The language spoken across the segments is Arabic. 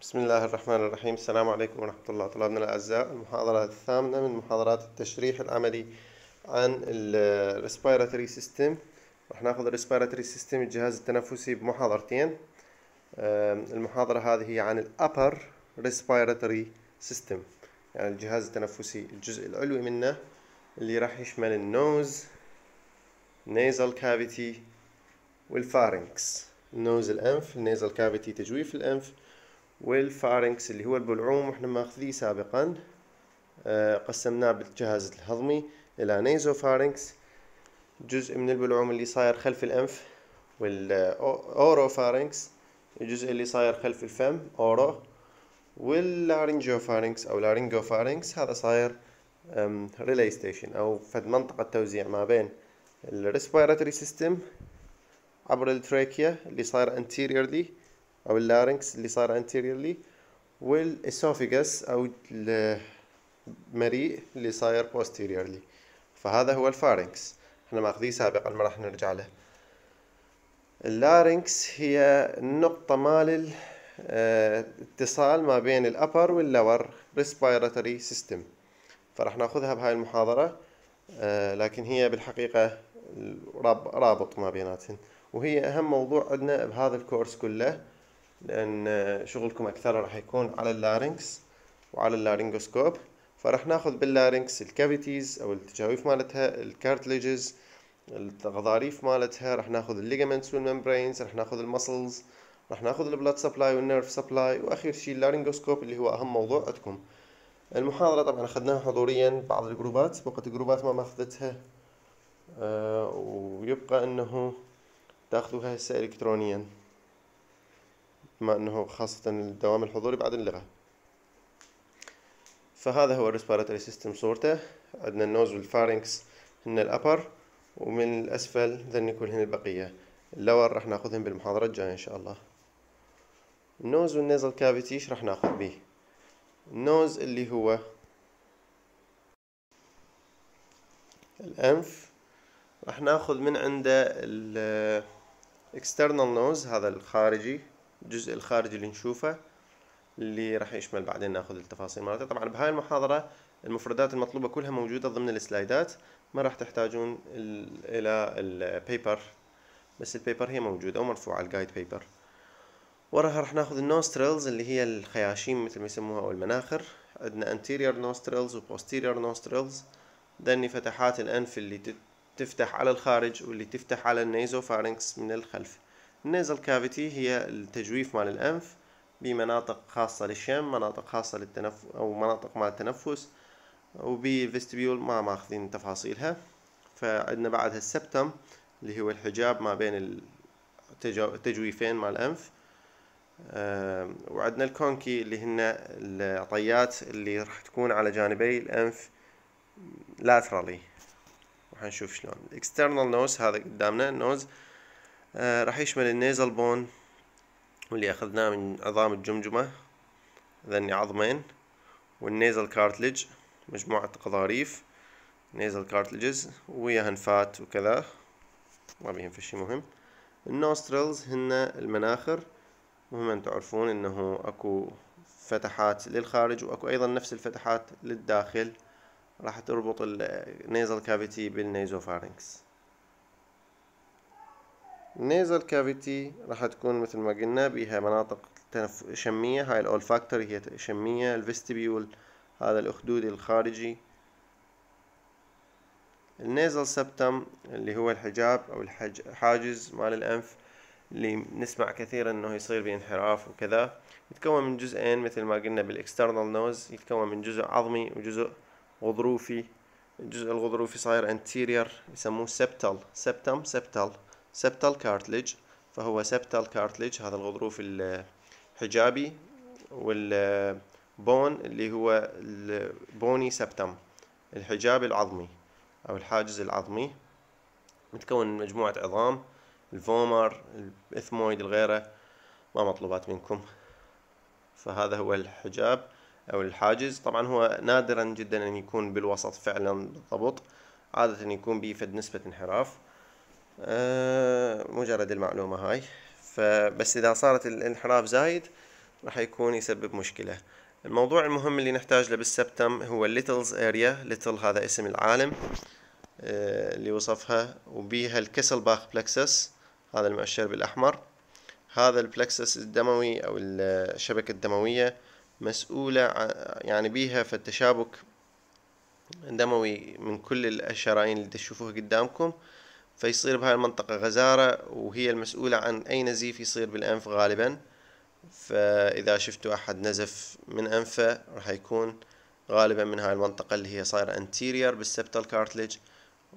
بسم الله الرحمن الرحيم السلام عليكم ورحمة الله طلابنا الأعزاء المحاضرة الثامنة من محاضرات التشريح العملي عن respiratory system راح ناخذ respiratory system الجهاز التنفسي بمحاضرتين المحاضرة هذه هي عن upper respiratory system يعني الجهاز التنفسي الجزء العلوي منه اللي راح يشمل النوز nasal كافيتي والفارنكس النوز الأنف النيزل كافيتي تجويف الأنف والفارنكس اللي هو البلعوم واحنا ماخذيه سابقا آه، قسمناه بالجهاز الهضمي الى نيزوفارنكس جزء من البلعوم اللي صاير خلف الانف والاوروفارنكس الجزء اللي صاير خلف الفم اورو فارنكس او فارنكس هذا صاير ريلي ستيشن او فد منطقة توزيع ما بين الريسبيراتوري سيستم عبر التراكيا اللي صاير انتيريورلي او اللارنكس اللي صار anteriorly والاسوفيجس او المريء اللي صاير posteriorly فهذا هو الفارنكس احنا ماخذيه سابقا ما راح نرجع له اللارنكس هي النقطة مال الاتصال آه، ما بين الأبر واللور ريسبيراتوري سيستم فراح ناخذها بهاي المحاضرة آه، لكن هي بالحقيقة رابط ما بيناتهم وهي أهم موضوع عندنا بهذا الكورس كله لان شغلكم اكثر راح يكون على اللارنكس وعلى اللارنجوسكوب فراح ناخذ باللارنكس الكافيتيز او التجاويف مالتها الكارتليجز الغضاريف مالتها راح ناخذ الليجامنتس والممبرينز راح ناخذ المسلز راح ناخذ البلاد سبلاي والنيرف سبلاي واخر شيء اللارنجوسكوب اللي هو اهم موضوع عندكم المحاضره طبعا اخذناها حضوريا بعض الجروبات بقت الجروبات ما ماخذتها أه ويبقى انه تاخذوها هسه الكترونيا بما أنه خاصة الدوام الحضوري بعد اللغة فهذا هو الريسبيراتوري سيستم صورته عندنا النوز والفارنكس هن الأبر ومن الأسفل ذن يكون هن البقية اللور راح ناخذهم بالمحاضرة الجاية إن شاء الله النوز والنيزل كافيتي ايش راح ناخذ بيه النوز اللي هو الأنف راح ناخذ من عنده الاكسترنال نوز هذا الخارجي الجزء الخارجي اللي نشوفه اللي راح يشمل بعدين ناخذ التفاصيل مالته طبعا بهاي المحاضرة المفردات المطلوبة كلها موجودة ضمن السلايدات ما راح تحتاجون الى البيبر بس البيبر هي موجودة ومرفوعة الجايد بيبر وراها راح ناخذ النوسترلز اللي هي الخياشيم مثل ما يسموها او المناخر عندنا انتيرير نوسترلز و نوسترلز ذني فتحات الانف اللي تفتح على الخارج واللي تفتح على فارنكس من الخلف النيزل كافيتي هي التجويف مال الأنف بمناطق خاصة للشم مناطق خاصة للتنفس أو مناطق مال التنفس وبالفستبيول ما ماخذين تفاصيلها فعندنا بعدها السبتم اللي هو الحجاب ما بين التجويفين مال الأنف آه، وعندنا الكونكي اللي هن العطيات اللي راح تكون على جانبي الأنف لاترالي وحنشوف شلون الاكسترنال نوز هذا قدامنا النوز آه، راح يشمل النيزل بون واللي اخذناه من عظام الجمجمة ذني عظمين والنيزل كارتلج مجموعة قضاريف نيزل كارتلجز ويا هنفات وكذا ما بيهم في شي مهم النوسترلز هن المناخر مهم ان تعرفون انه اكو فتحات للخارج واكو ايضا نفس الفتحات للداخل راح تربط النيزل كافيتي بالنيزوفارينكس نيزل كافيتي راح تكون مثل ما قلنا بيها مناطق تنف... شمية هاي الأولفاكتوري هي شمية الفستبيول هذا الأخدود الخارجي النيزل سبتم اللي هو الحجاب أو الحاجز مال الأنف اللي نسمع كثيرا انه يصير بانحراف وكذا يتكون من جزئين مثل ما قلنا بالاكسترنال نوز يتكون من جزء عظمي وجزء غضروفي الجزء الغضروفي صاير انتيرير يسموه سبتل سبتم سبتل سبتال كارتلج فهو سبتال كارتلج هذا الغضروف الحجابي والبون اللي هو البوني سبتم الحجاب العظمي أو الحاجز العظمي متكون من مجموعة عظام الفومر الإثمويد الغيره ما مطلوبات منكم فهذا هو الحجاب أو الحاجز طبعا هو نادرا جدا أن يكون بالوسط فعلا بالضبط عادة يكون به فد نسبة انحراف آه، مجرد المعلومة هاي فبس إذا صارت الانحراف زايد راح يكون يسبب مشكلة الموضوع المهم اللي نحتاج له بالسبتم هو ليتلز اريا ليتل هذا اسم العالم آه، اللي وصفها وبيها الكسل باخ بلكسس هذا المؤشر بالأحمر هذا البلكسس الدموي أو الشبكة الدموية مسؤولة يعني بيها فالتشابك دموي من كل الشرايين اللي تشوفوها قدامكم فيصير بهاي المنطقة غزارة وهي المسؤولة عن أي نزيف يصير بالأنف غالبا فإذا شفتوا أحد نزف من أنفه راح يكون غالبا من هاي المنطقة اللي هي صايرة anterior بالسبتال كارتلج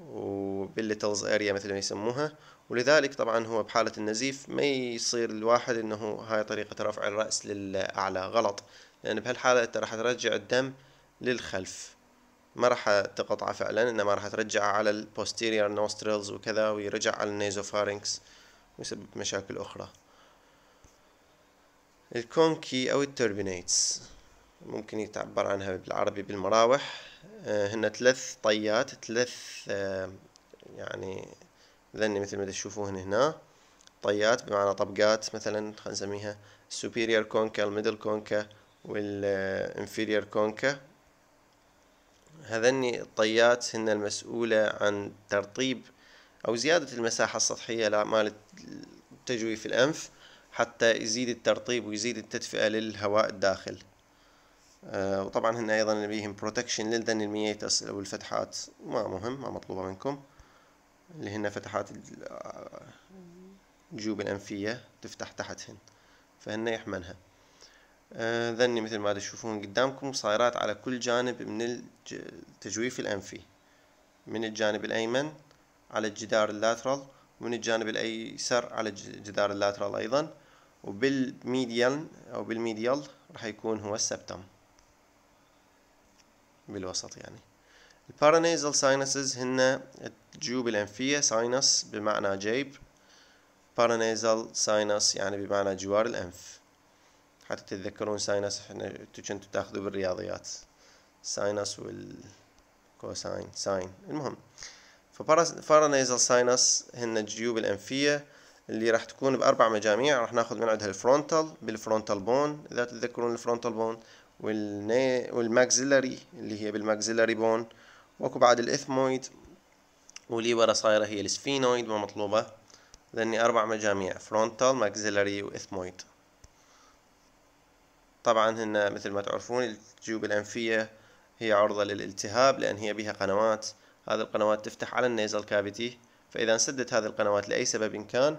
وبالليتلز اريا مثل ما يسموها ولذلك طبعا هو بحالة النزيف ما يصير الواحد انه هاي طريقة رفع الرأس للأعلى غلط لأن بهالحالة انت راح ترجع الدم للخلف ما راح تقطعه فعلا انما راح ترجعه على البوستيريور نوسترلز وكذا ويرجع على النيزوفارينكس ويسبب مشاكل اخرى الكونكي او التربينيتس ممكن يتعبر عنها بالعربي بالمراوح آه، هن ثلاث طيات ثلاث آه، يعني ذني مثل ما تشوفون هنا طيات بمعنى طبقات مثلا خلينا نسميها superior concha الميدل concha والانفيرير آه، كونكا هذني الطيات هن المسؤولة عن ترطيب أو زيادة المساحة السطحية مال تجويف الأنف حتى يزيد الترطيب ويزيد التدفئة للهواء الداخل أه وطبعا هن أيضا نبيهم بروتكشن للدن الميتس أو الفتحات ما مهم ما مطلوبة منكم اللي هن فتحات آه، الجيوب الأنفية تفتح تحتهن فهن يحملها آه، ذني مثل ما تشوفون قدامكم صايرات على كل جانب من التجويف الأنفي من الجانب الأيمن على الجدار اللاترال ومن الجانب الأيسر على الجدار اللاترال أيضا وبالميديال أو بالميديال راح يكون هو السبتم بالوسط يعني البارانيزل ساينسز هن الجيوب الأنفية ساينس بمعنى جيب بارانيزل ساينس يعني بمعنى جوار الأنف حتى تتذكرون ساينس احنا كنتوا تاخذوا بالرياضيات ساينس والكوساين ساين المهم فبارانيزل ساينس هن الجيوب الأنفية اللي راح تكون بأربع مجاميع راح ناخذ من عندها الفرونتال بالفرونتال بون إذا تتذكرون الفرونتال بون والني والماكسيلاري اللي هي بالماكسيلاري بون واكو بعد الإثمويد واللي ورا صايرة هي السفينويد ما مطلوبة لأني أربع مجاميع فرونتال ماكسيلاري وإثمويد طبعا هن مثل ما تعرفون الجيوب الأنفية هي عرضة للالتهاب لأن هي بها قنوات هذه القنوات تفتح على النيزل كافيتي فإذا انسدت هذه القنوات لأي سبب إن كان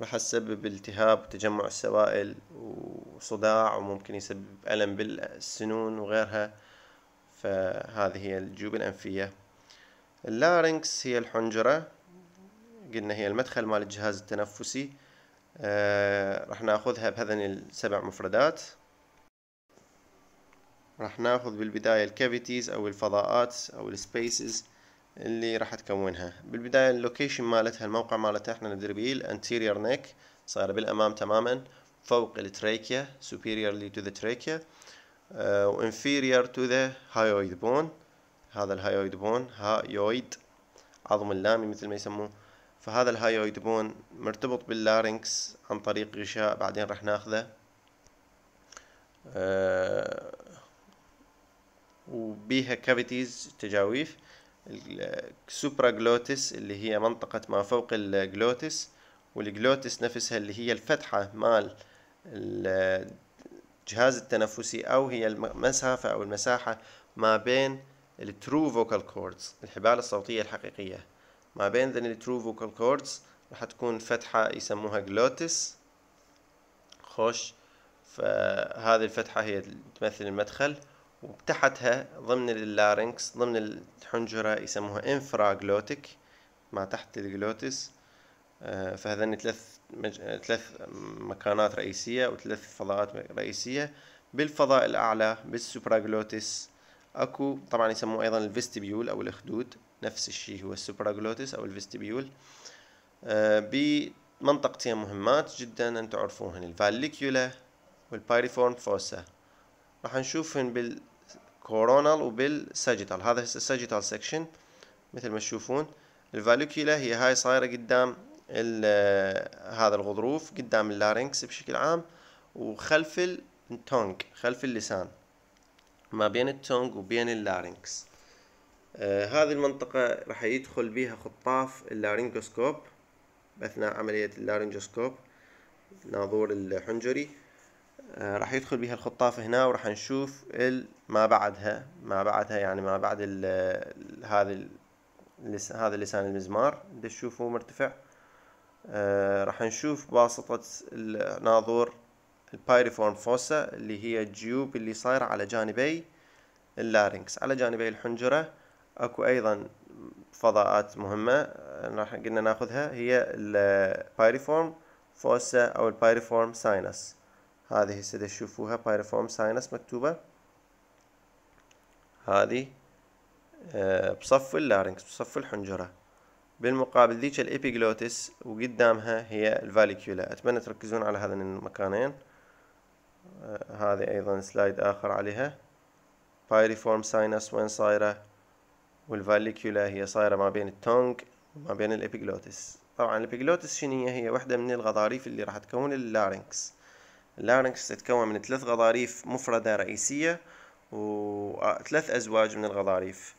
راح تسبب التهاب وتجمع السوائل وصداع وممكن يسبب ألم بالسنون وغيرها فهذه هي الجيوب الأنفية اللارنكس هي الحنجرة قلنا هي المدخل مال الجهاز التنفسي آه راح ناخذها بهذن السبع مفردات راح ناخذ بالبداية الكافيتيز او الفضاءات او السبيسز اللي راح تكونها بالبداية اللوكيشن مالتها الموقع مالتها احنا ندري بيه الانتيريور نيك صايرة بالامام تماما فوق التريكيا superiorly to the trachea آه، و inferior to the hyoid bone هذا الهايويد بون هايويد عظم اللامي مثل ما يسموه فهذا الهايويد بون مرتبط باللارنكس عن طريق غشاء بعدين راح ناخذه آه، وبيها كافيتيز تجاويف السوبرا جلوتس اللي هي منطقة ما فوق الجلوتس والجلوتس نفسها اللي هي الفتحة مال الجهاز التنفسي أو هي المسافة أو المساحة ما بين الترو فوكال كوردز الحبال الصوتية الحقيقية ما بين ذن الترو فوكال كوردز راح تكون فتحة يسموها جلوتس خوش فهذه الفتحة هي تمثل المدخل وتحتها ضمن اللارنكس ضمن الحنجرة يسموها انفراغلوتيك ما تحت الجلوتس آه، فهذان ثلاث مج... ثلاث مكانات رئيسية وثلاث فضاءات رئيسية بالفضاء الأعلى بالسوبراغلوتس اكو طبعا يسموه ايضا الفيستيبيول او الخدود نفس الشيء هو السوبراغلوتس او الفيستيبيول آه، بمنطقتين مهمات جدا ان تعرفوهن الفاليكيولا والبايريفورم فوسا راح نشوفهن بال بالكورونال وبالساجيتال هذا هسه الساجيتال سكشن مثل ما تشوفون الفالوكيلا هي هاي صايره قدام آه، هذا الغضروف قدام اللارنكس بشكل عام وخلف التونج خلف اللسان ما بين التونج وبين اللارنكس آه هذه المنطقة راح يدخل بيها خطاف اللارنجوسكوب أثناء عملية اللارنجوسكوب ناظور الحنجري آه، راح يدخل بها الخطاف هنا وراح نشوف ما بعدها ما بعدها يعني ما بعد ال هذا هذا لسان المزمار تشوفوه مرتفع آه، راح نشوف باسطة الناظور البايريفورم فوسا اللي هي الجيوب اللي صايرة على جانبي اللارينكس على جانبي الحنجرة اكو ايضا فضاءات مهمة آه، راح قلنا ناخذها هي البايريفورم فوسا او البايريفورم ساينس هذه هسه تشوفوها بايرفورم ساينس مكتوبة هذه آه، بصف اللارنكس بصف الحنجرة بالمقابل ذيك الإبيغلوتس وقدامها هي الفاليكيولا أتمنى تركزون على هذين المكانين آه، هذه أيضا سلايد آخر عليها بايريفورم ساينس وين صايرة والفاليكيولا هي صايرة ما بين التونج وما بين الإبيغلوتس طبعا الإبيغلوتس شنية هي هي واحدة من الغضاريف اللي راح تكون اللارنكس اللارنكس تتكون من ثلاث غضاريف مفردة رئيسية وثلاث أزواج من الغضاريف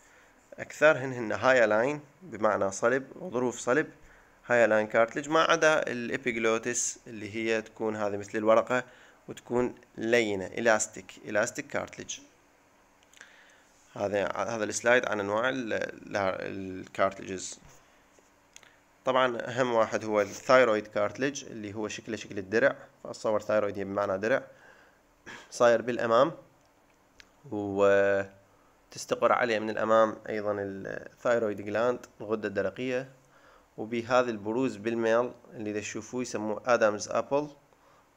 أكثرهن هن هاي لاين بمعنى صلب وظروف صلب هاي لاين كارتلج ما عدا الإبيجلوتس اللي هي تكون هذه مثل الورقة وتكون لينة إلاستيك إلاستيك كارتلج هذا هذا السلايد عن انواع الكارتلجز طبعا اهم واحد هو الثايرويد كارتلج اللي هو شكله شكل الدرع اتصور ثايرويد هي بمعنى درع صاير بالامام وتستقر عليه من الامام ايضا الثايرويد جلاند الغده الدرقيه وبهذا البروز بالميل اللي تشوفوه يسموه ادمز ابل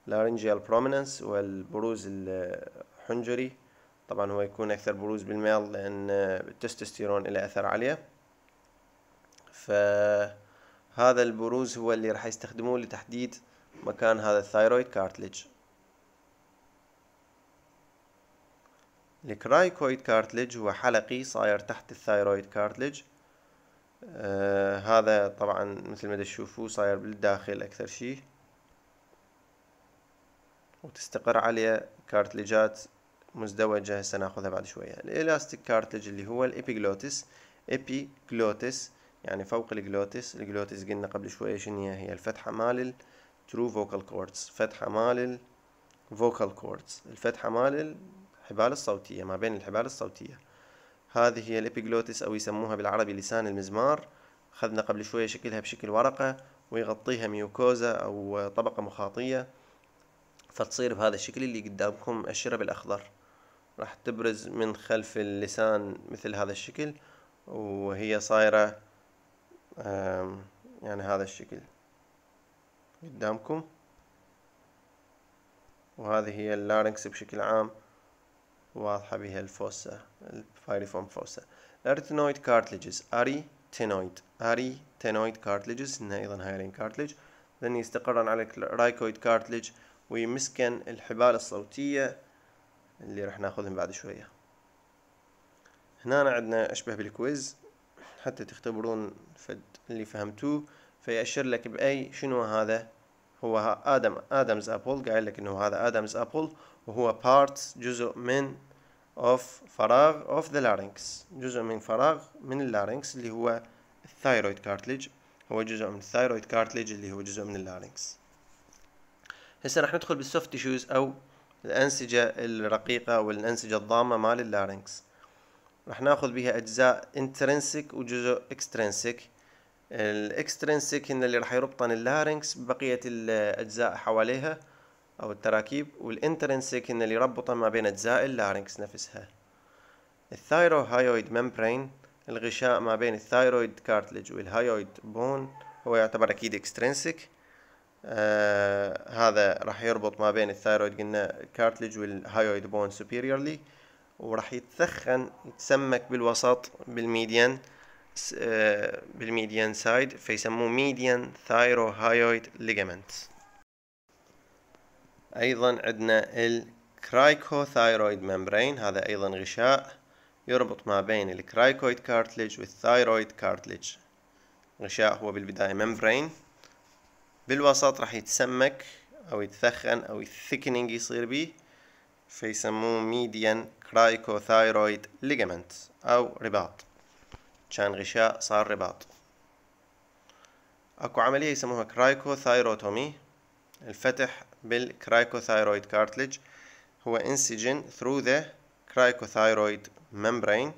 لارنجيال بروميننس والبروز الحنجري طبعا هو يكون اكثر بروز بالميل لان التستوستيرون له اثر عليه فهذا البروز هو اللي راح يستخدموه لتحديد مكان هذا الثايرويد كارتلج الكرايكويد كارتلج هو حلقي صاير تحت الثايرويد كارتلج آه هذا طبعا مثل ما تشوفوا صاير بالداخل اكثر شيء وتستقر عليه كارتلجات مزدوجة هسه ناخذها بعد شوية الإلاستيك كارتلج اللي هو الإبيجلوتس إبيجلوتس يعني فوق الجلوتس الجلوتس قلنا قبل شوية شنو هي الفتحة مال ترو فوكال cords فتحة مال الفوكال cords الفتحة مال الحبال الصوتية ما بين الحبال الصوتية هذه هي الإبيجلوتس أو يسموها بالعربي لسان المزمار أخذنا قبل شوية شكلها بشكل ورقة ويغطيها ميوكوزا أو طبقة مخاطية فتصير بهذا الشكل اللي قدامكم مؤشرة بالأخضر راح تبرز من خلف اللسان مثل هذا الشكل وهي صايرة يعني هذا الشكل قدامكم وهذه هي اللارنكس بشكل عام واضحة بها الفوسة الفايريفوم فوسة الارتينويد كارتلجز اري تينويد اري تينويد كارتلجز انها ايضا هايرين كارتلج لن يستقرن على الرايكويد كارتلج ويمسكن الحبال الصوتية اللي راح ناخذهم بعد شوية هنا عندنا اشبه بالكويز حتى تختبرون فد اللي فهمتوه فيأشر لك بأي شنو هذا هو ادم ادمز ابل قايل لك انه هذا ادمز ابل وهو بارت جزء من اوف فراغ اوف ذا لارينكس جزء من فراغ من اللارينكس اللي هو الثايرويد كارتليج هو جزء من الثايرويد كارتليج اللي هو جزء من اللارينكس هسه راح ندخل بالسوفت تيشوز او الانسجه الرقيقه والانسجه الضامه مال اللارينكس راح ناخذ بها اجزاء انترنسك وجزء اكسترنسك الاكسترنسيك هنا اللي راح يربطن اللارنكس ببقية الأجزاء حواليها أو التراكيب والانترنسك هنا اللي يربطن ما بين أجزاء اللارنكس نفسها الثايروهايويد ممبرين الغشاء ما بين الثايرويد كارتلج والهايويد بون هو يعتبر أكيد اكسترنسك آه هذا راح يربط ما بين الثايرويد قلنا كارتلج والهايويد بون سوبيريورلي وراح يتثخن يتسمك بالوسط بالميديان بالميديان سايد فيسموه ميديان ثايروهايويد ليجامنت ايضا عندنا الكرايكوثايرويد ممبرين هذا ايضا غشاء يربط ما بين الكرايكويد كارتليج والثايرويد كارتليج غشاء هو بالبداية ممبرين بالوسط راح يتسمك او يتثخن او الثيكنينج يصير بيه فيسموه ميديان كرايكوثايرويد ليجامنت او رباط كان غشاء صار رباط اكو عملية يسموها كرايكوثايروتومي الفتح بالكرايكوثايرويد كارتليج هو انسجن through the cricothyroid membrane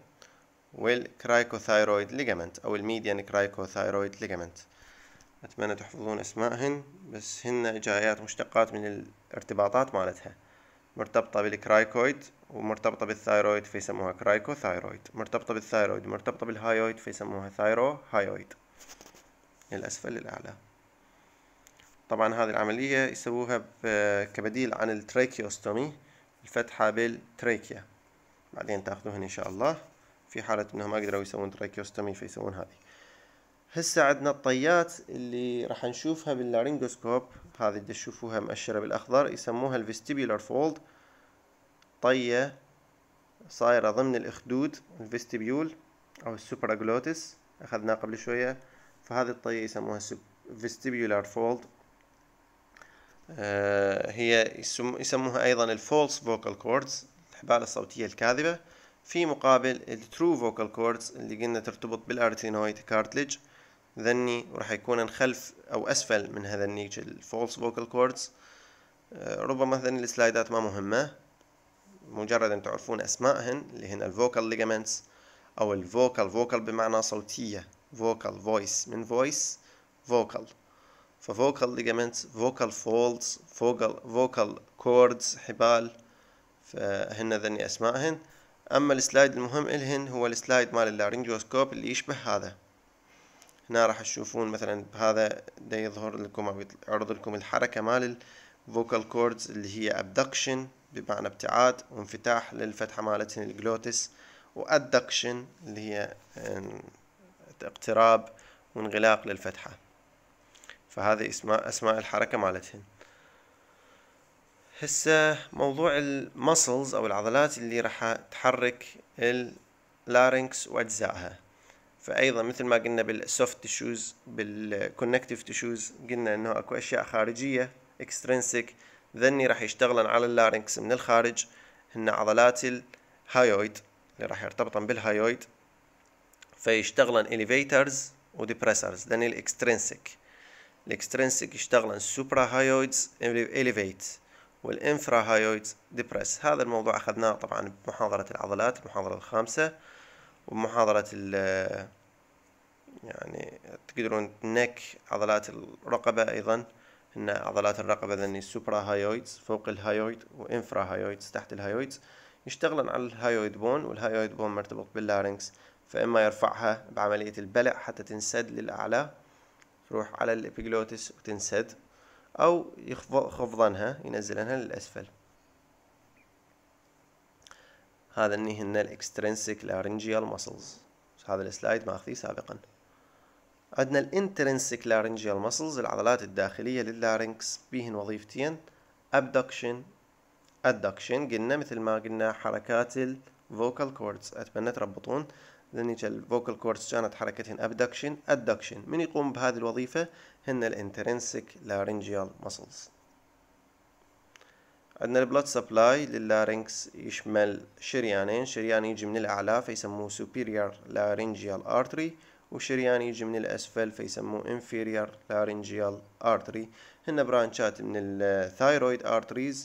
والكرايكوثايرويد ليجامنت او الميديان كرايكوثايرويد ليجامنت اتمنى تحفظون اسمائهن بس هن جايات مشتقات من الارتباطات مالتها مرتبطة بالكرايكويد ومرتبطة بالثايرويد فيسموها كرايكوثايرويد مرتبطة بالثايرويد مرتبطة بالهايويد فيسموها ثايرو هايويد من الأسفل للأعلى طبعا هذه العملية يسووها كبديل عن التريكيوستومي الفتحة بالتريكيا بعدين تاخذوهن إن شاء الله في حالة إنهم ما قدروا يسوون تريكيوستومي فيسوون هذه هسه عندنا الطيات اللي راح نشوفها باللارينجوسكوب هذه تشوفوها مؤشرة بالأخضر يسموها الفيستيبيولار فولد طية صايرة ضمن الإخدود الفيستبيول أو السوبراجلوتس أخذناه قبل شوية فهذه الطية يسموها فيستبيولار فولد آه، هي يسموها أيضا الفولس فوكال كوردز الحبال الصوتية الكاذبة في مقابل الترو فوكال كوردز اللي قلنا ترتبط بالارتينويد كارتلج ذني وراح يكون خلف أو أسفل من هذا النيج الفولس فوكال كوردز آه، ربما ذني السلايدات ما مهمة مجرد ان تعرفون اسمائهن اللي هن الفوكال ليجامنتس او الفوكال فوكال بمعنى صوتية فوكال فويس من فويس فوكال ففوكال ليجامنتس فوكال فولدز فوكال فوكال كوردز حبال فهن ذني اسمائهن اما السلايد المهم الهن هو السلايد مال اللارنجوسكوب اللي يشبه هذا هنا راح تشوفون مثلا بهذا ده يظهر لكم او يعرض لكم الحركة مال الفوكال كوردز اللي هي ابدكشن بمعنى ابتعاد وانفتاح للفتحة مالتهن الجلوتس وادكشن اللي هي اقتراب وانغلاق للفتحة فهذا اسماء اسماء الحركة مالتهن هسه موضوع المسلز او العضلات اللي راح تحرك اللارنكس واجزائها فايضا مثل ما قلنا بالسوفت تشوز بالكونكتيف تشوز قلنا انه اكو اشياء خارجيه اكسترينسك ذني راح يشتغلن على اللارنكس من الخارج هن عضلات الهايويد اللي راح يرتبطن بالهايويد فيشتغلن إليفيترز وديبريسرز ذني الإكسترنسك الإكسترنسك يشتغلن سوبرا هايويدز إليفيت والإنفرا هايويدز ديبريس هذا الموضوع أخذناه طبعا بمحاضرة العضلات المحاضرة الخامسة ومحاضرة ال يعني تقدرون نك عضلات الرقبة أيضا ان عضلات الرقبة ذني السوبرا هايويدز فوق الهايويد وإنفرا هايويدز تحت الهايويدز يشتغلن على الهايويد بون والهايويد بون مرتبط باللارنكس فإما يرفعها بعملية البلع حتى تنسد للأعلى تروح على الإبيجلوتس وتنسد أو يخفضنها ينزلنها للأسفل هذا النهي هن الاكسترنسك لارنجيال ماسلز هذا السلايد ماخذيه سابقا عندنا الانترنسك لارنجيال ماسلز العضلات الداخلية لللارنكس بيهن وظيفتين abduction adduction قلنا مثل ما قلنا حركات الفوكال كوردز أتمنى تربطون لأن الفوكال كوردز كانت حركتهن abduction adduction من يقوم بهذه الوظيفة هن الانترنسك لارنجيال ماسلز عندنا البلاد سبلاي لللارنكس يشمل شريانين شريان يجي من الأعلى فيسموه superior laryngeal artery وشريان يجي من الأسفل فيسموه inferior laryngeal artery هن برانشات من الثايرويد arteries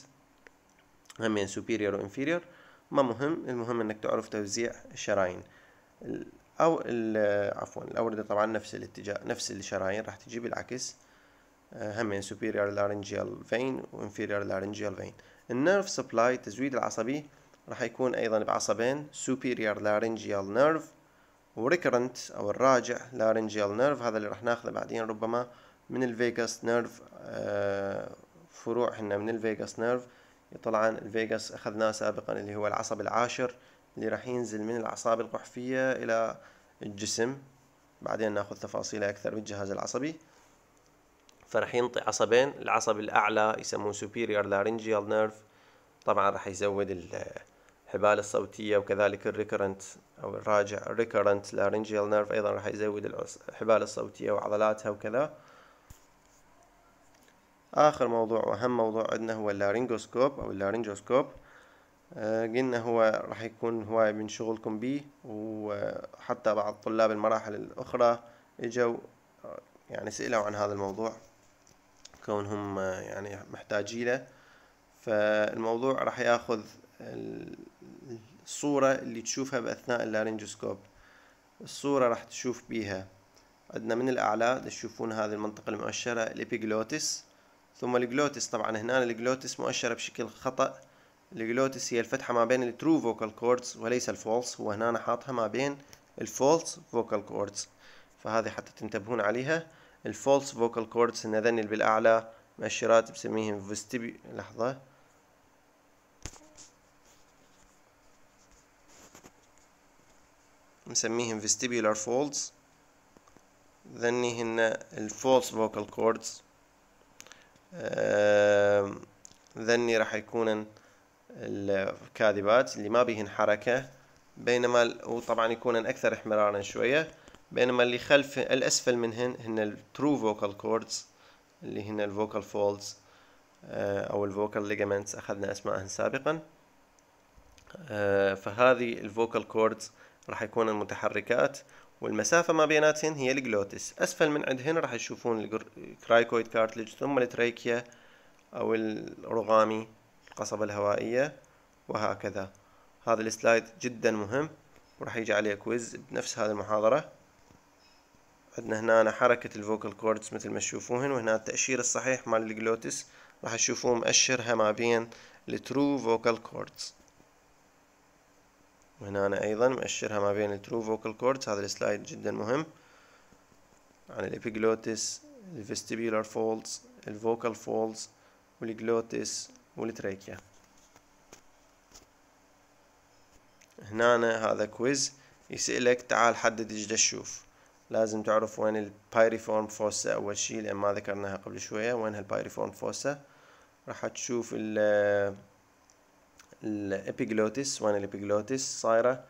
همين يعني superior و inferior ما مهم المهم انك تعرف توزيع الشرايين او عفوا الاوردة طبعا نفس الاتجاه نفس الشرايين راح تجي بالعكس آه، همين يعني superior laryngeal vein و inferior laryngeal vein النيرف سبلاي تزويد العصبي راح يكون ايضا بعصبين superior laryngeal nerve وريكرنت او الراجع لارنجيال نيرف هذا اللي راح ناخذه بعدين ربما من الفيجاس آه، نيرف فروع هنا من الفيجاس نيرف طبعا الفيجاس اخذناه سابقا اللي هو العصب العاشر اللي راح ينزل من الاعصاب القحفيه الى الجسم بعدين ناخذ تفاصيل اكثر بالجهاز العصبي فراح ينطي عصبين العصب الاعلى يسموه superior laryngeal nerve طبعا راح يزود الحبال الصوتيه وكذلك الريكرنت او الراجع recurrent laryngeal nerve ايضا راح يزود الحبال الصوتية وعضلاتها وكذا اخر موضوع واهم موضوع عندنا هو اللارينجوسكوب او اللارينجوسكوب آه، قلنا هو راح يكون هواي من شغلكم به وحتى بعض طلاب المراحل الاخرى اجوا يعني سئلوا عن هذا الموضوع كونهم آه، يعني محتاجينه فالموضوع راح ياخذ الصورة اللي تشوفها بأثناء اللارنجوسكوب الصورة راح تشوف بيها عندنا من الأعلى تشوفون هذه المنطقة المؤشرة الإبيجلوتس ثم الجلوتس طبعا هنا الجلوتس مؤشرة بشكل خطأ الجلوتس هي الفتحة ما بين الترو فوكال كوردز وليس الفولس هو هنا حاطها ما بين الفولس فوكال كوردز فهذه حتى تنتبهون عليها الفولس فوكال كوردز هن ذني بالأعلى مؤشرات بسميهم فيستيبي لحظة مسميهم vestibular folds ذني هن الفولس vocal كوردز ذني راح يكونن الكاذبات اللي ما بيهن حركة بينما وطبعا يكونن أكثر احمرارا شوية بينما اللي خلف الأسفل منهن هن الترو فوكال كوردز اللي هن الفوكال فولدز آه، أو الفوكال ليجامنتس أخذنا أسمائهن سابقا آه، فهذه الفوكال كوردز راح يكون المتحركات والمسافة ما بيناتهن هي الجلوتس أسفل من عندهن راح تشوفون الكرايكويد كارتلج ثم التريكيا أو الرغامي القصبة الهوائية وهكذا هذا السلايد جدا مهم وراح يجي عليه كويز بنفس هذه المحاضرة عندنا هنا حركة الفوكال كوردز مثل ما تشوفوهن وهنا التأشير الصحيح مال الجلوتس راح تشوفوه مأشرها ما بين الترو فوكال كوردز وهنا أنا أيضا مأشرها ما بين الترو فوكال كوردز هذا السلايد جدا مهم عن الإبيجلوتس الفيستيبيولار فولز الفوكال فولز والجلوتس والتريكيا هنا أنا هذا كويز يسألك تعال حدد ايش تشوف لازم تعرف وين البايريفورم فوسا أول شي لأن ما ذكرناها قبل شوية وين هالبايريفورم فوسا راح تشوف ال الابيجلوتس وين الابيجلوتس صايره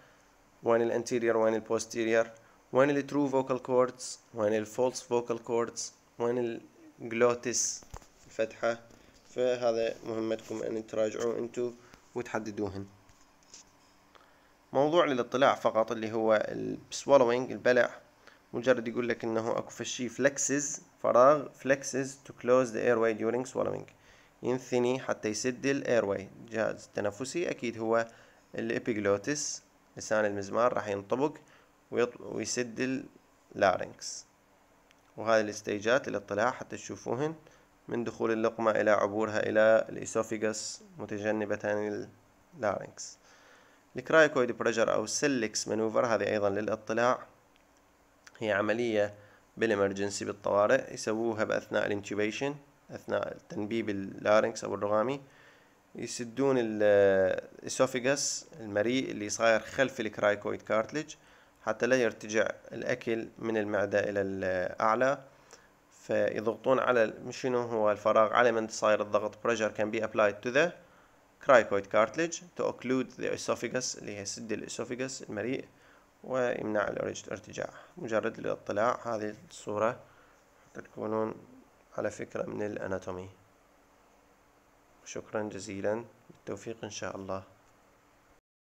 وين الانتيرير وين البوستيرير وين الترو فوكال كوردز وين الفولس فوكال كوردز وين الجلوتس الفتحه فهذا مهمتكم ان تراجعوه انتو وتحددوهن موضوع للاطلاع فقط اللي هو السوالوينج البلع مجرد يقول لك انه اكو فشي فلكسز فراغ فلكسز تو كلوز ذا اير واي دورينج سوالوينج ينثني حتى يسد الايرواي الجهاز التنفسي اكيد هو الابيجلوتس لسان المزمار راح ينطبق ويسد اللارنكس وهذه الاستيجات للاطلاع حتى تشوفوهن من دخول اللقمة إلى عبورها إلى الاسوفيجس متجنبة اللارنكس الكرايكويد بريجر أو السلكس مانوفر هذه أيضا للاطلاع هي عملية بالإمرجنسي بالطوارئ يسووها بأثناء الانتوبيشن اثناء تنبيب اللارنكس او الرغامي يسدون الاسوفيجاس المريء اللي صاير خلف الكرايكويد كارتلج حتى لا يرتجع الاكل من المعده الى الاعلى فيضغطون على شنو هو الفراغ على من صاير الضغط بريشر كان بي ابلايد تو ذا كرايكويد كارتلج تو اوكلود ذا esophagus اللي هي سد الاسوفيجاس المريء ويمنع الارتجاع مجرد للاطلاع هذه الصورة تكونون على فكرة من الأناتومي شكرا جزيلا بالتوفيق إن شاء الله